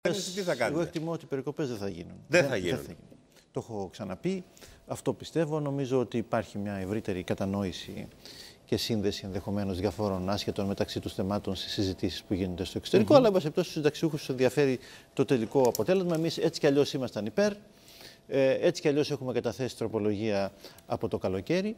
τι θα Εγώ ναι. εκτιμώ ότι οι περικοπές δεν θα γίνουν. Δεν, θα γίνουν. Δεν θα Το έχω ξαναπεί. Αυτό πιστεύω. Νομίζω ότι υπάρχει μια ευρύτερη κατανόηση και σύνδεση ενδεχομένως διαφόρων άσχετων μεταξύ τους θεμάτων στις συζητήσεις που γίνονται στο εξωτερικό. Αλλά, εν πάση περιπτώσει, στους ενδιαφέρει το τελικό αποτέλεσμα. Εμείς έτσι κι αλλιώς ήμασταν υπέρ. Ε, έτσι κι αλλιώς έχουμε καταθέσει τροπολογία από το καλοκαίρι.